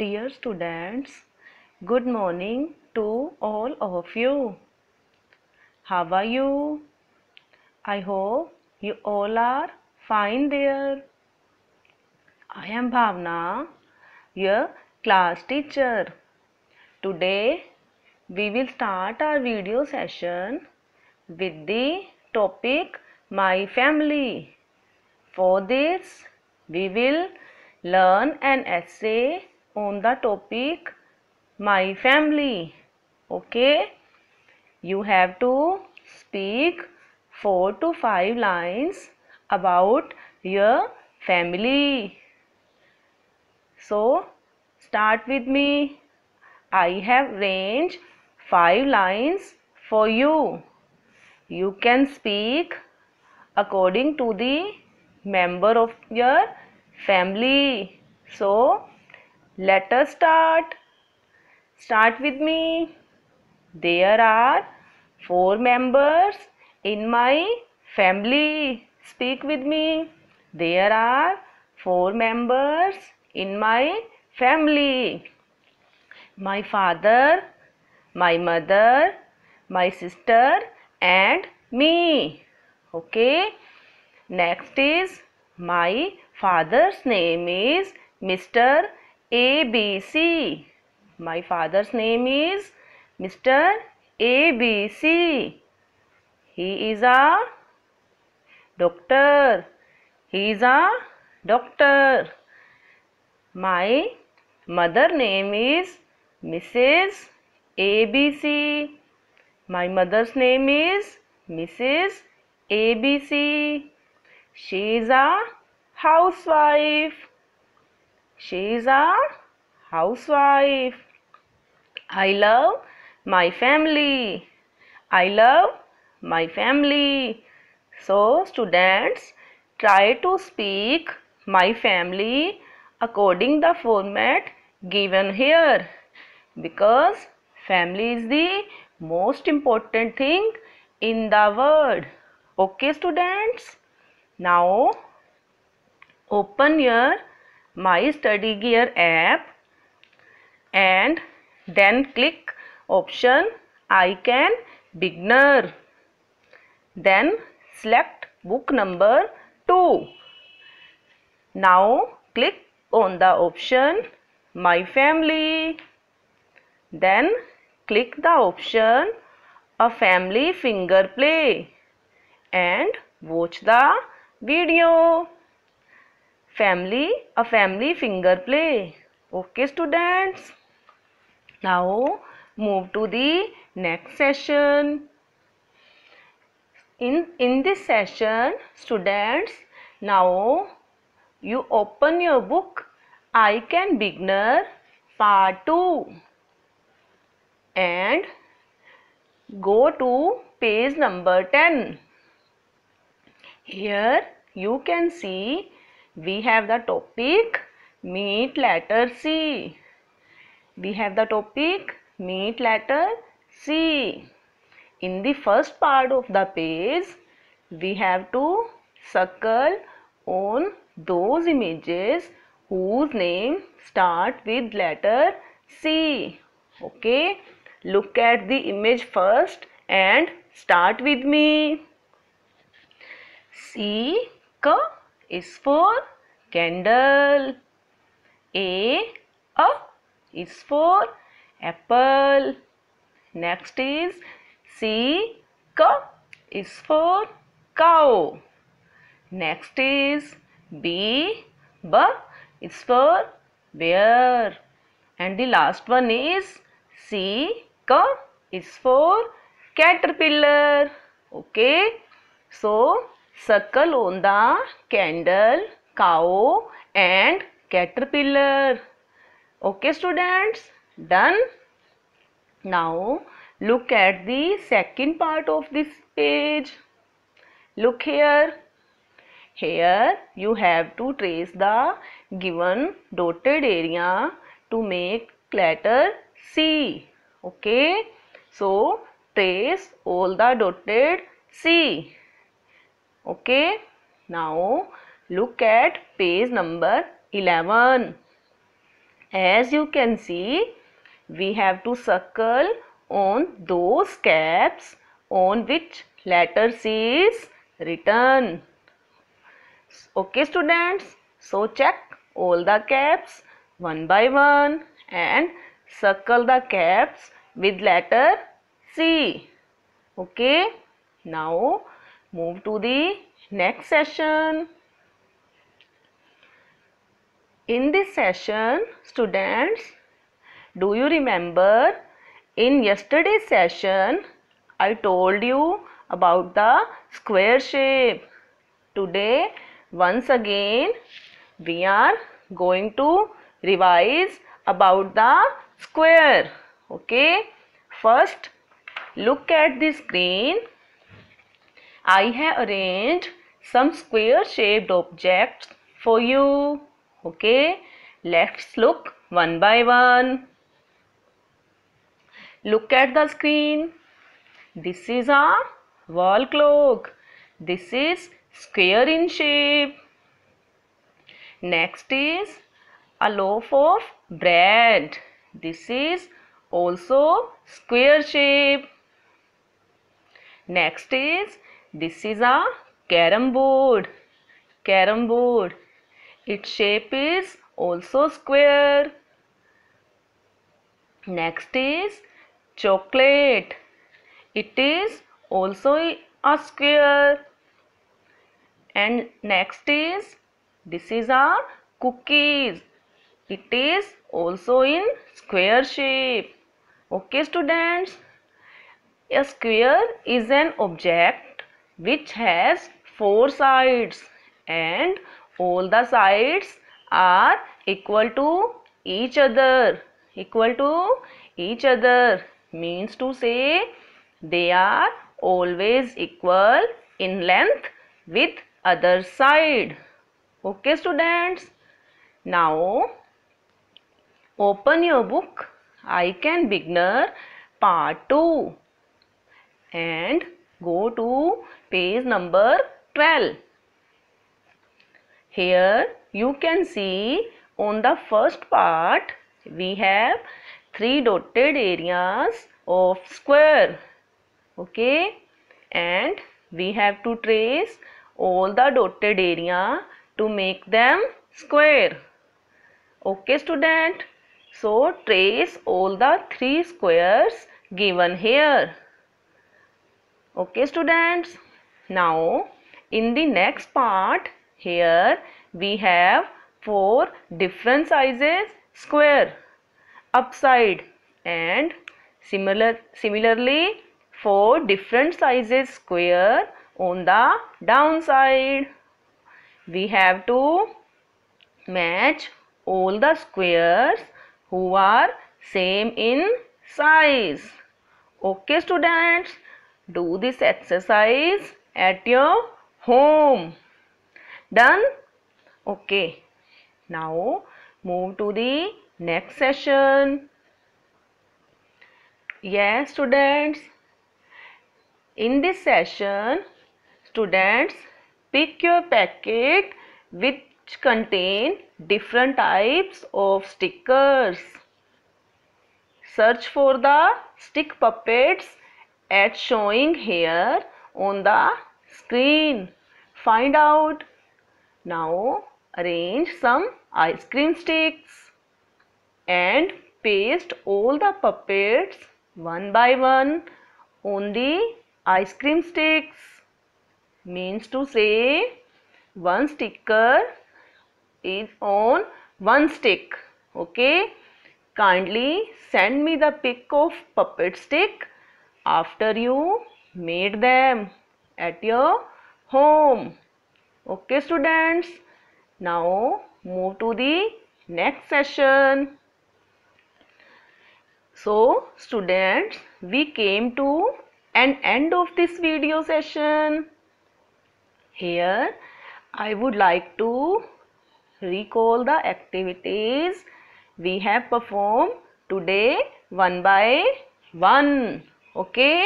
Dear students, good morning to all of you. How are you? I hope you all are fine there. I am Bhavna, your class teacher. Today, we will start our video session with the topic My Family. For this, we will learn an essay on the topic my family okay you have to speak 4 to 5 lines about your family so start with me i have range 5 lines for you you can speak according to the member of your family so let us start. Start with me. There are four members in my family. Speak with me. There are four members in my family. My father, my mother, my sister and me. Okay. Next is my father's name is Mr. ABC. My father's name is Mr. ABC. He is a doctor. He is a doctor. My mother name is Mrs. ABC. My mother's name is Mrs. ABC. She is a housewife. She is a housewife. I love my family. I love my family. So, students, try to speak my family according the format given here because family is the most important thing in the world okay students now open your my study gear app and then click option I can beginner then select book number two now click on the option my family then click the option a family finger play and watch the video family a family finger play okay students now move to the next session in in this session students now you open your book i can beginner part 2 and go to page number 10 here you can see we have the topic meet letter C. We have the topic meet letter C. In the first part of the page, we have to circle on those images whose name start with letter C. Okay. Look at the image first and start with me. C cup is for candle. A, A is for apple. Next is C, C is for cow. Next is B, B is for bear. And the last one is C, C is for caterpillar. Okay. So, circle on the candle, cow and caterpillar. Okay students, done? Now look at the second part of this page. Look here. Here you have to trace the given dotted area to make letter C. Okay. So trace all the dotted C okay now look at page number 11 as you can see we have to circle on those caps on which letter C is written okay students so check all the caps one by one and circle the caps with letter C okay now move to the next session. In this session, students, do you remember in yesterday's session, I told you about the square shape. Today, once again, we are going to revise about the square. Okay. First, look at the screen I have arranged some square shaped objects for you. Okay, let's look one by one. Look at the screen. This is a wall clock. This is square in shape. Next is a loaf of bread. This is also square shape. Next is this is a carom board. Carom board. Its shape is also square. Next is chocolate. It is also a square. And next is this is a cookies. It is also in square shape. Okay students. A square is an object which has four sides and all the sides are equal to each other equal to each other means to say they are always equal in length with other side okay students now open your book i can beginner part 2 and Go to page number 12. Here you can see on the first part we have three dotted areas of square. Okay. And we have to trace all the dotted area to make them square. Okay student. So trace all the three squares given here okay students now in the next part here we have four different sizes square upside and similar similarly four different sizes square on the downside we have to match all the squares who are same in size okay students do this exercise at your home done okay now move to the next session yes students in this session students pick your packet which contain different types of stickers search for the stick puppets at showing here on the screen. Find out. Now arrange some ice cream sticks and paste all the puppets one by one on the ice cream sticks. Means to say one sticker is on one stick. Okay. Kindly send me the pic of puppet stick after you made them at your home. Okay students, now move to the next session. So students, we came to an end of this video session. Here I would like to recall the activities we have performed today one by one okay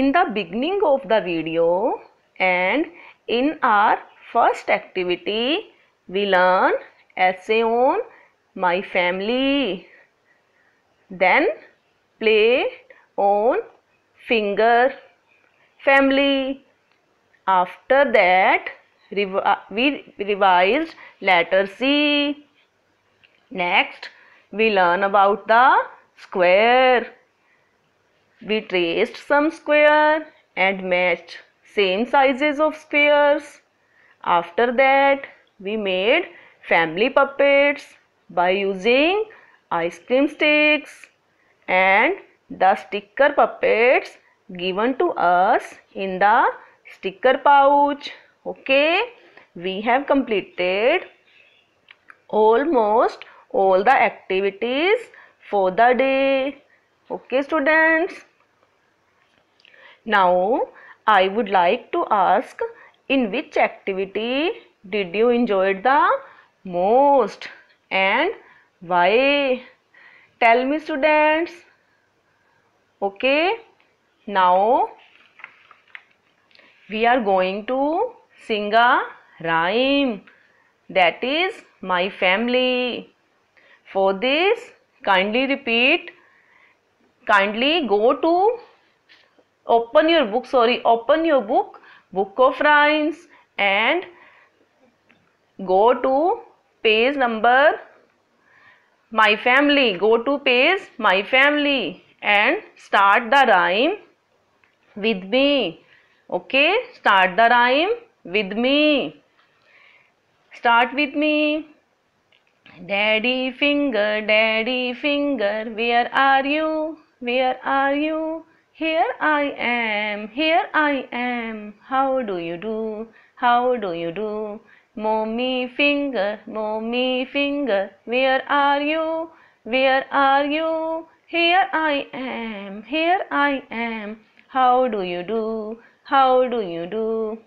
in the beginning of the video and in our first activity we learn essay on my family then play on finger family after that uh, we revised letter C next we learn about the square we traced some square and matched same sizes of squares. After that, we made family puppets by using ice cream sticks and the sticker puppets given to us in the sticker pouch. Okay, we have completed almost all the activities for the day. Okay, students. Now, I would like to ask in which activity did you enjoy the most and why? Tell me students. Okay. Now, we are going to sing a rhyme that is my family. For this, kindly repeat, kindly go to open your book sorry open your book book of rhymes and go to page number my family go to page my family and start the rhyme with me okay start the rhyme with me start with me daddy finger daddy finger where are you where are you here I am, here I am, how do you do, how do you do? Mommy finger, mommy finger, where are you, where are you? Here I am, here I am, how do you do, how do you do?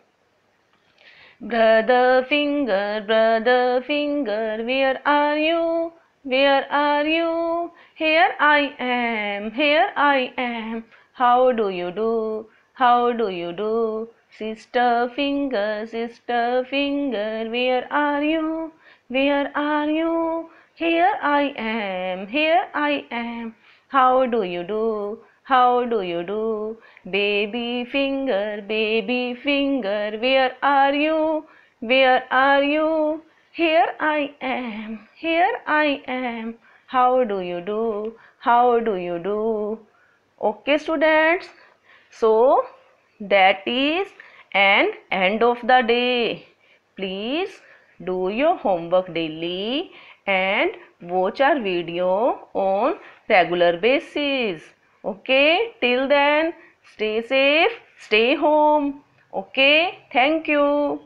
Brother finger, brother finger, where are you, where are you? Here I am, here I am. How do you do? How do you do? Sister finger, sister finger, where are you? Where are you? Here I am, here I am. How do you do? How do you do? Baby finger, baby finger, where are you? Where are you? Here I am, here I am. How do you do? How do you do? okay students so that is an end of the day please do your homework daily and watch our video on regular basis okay till then stay safe stay home okay thank you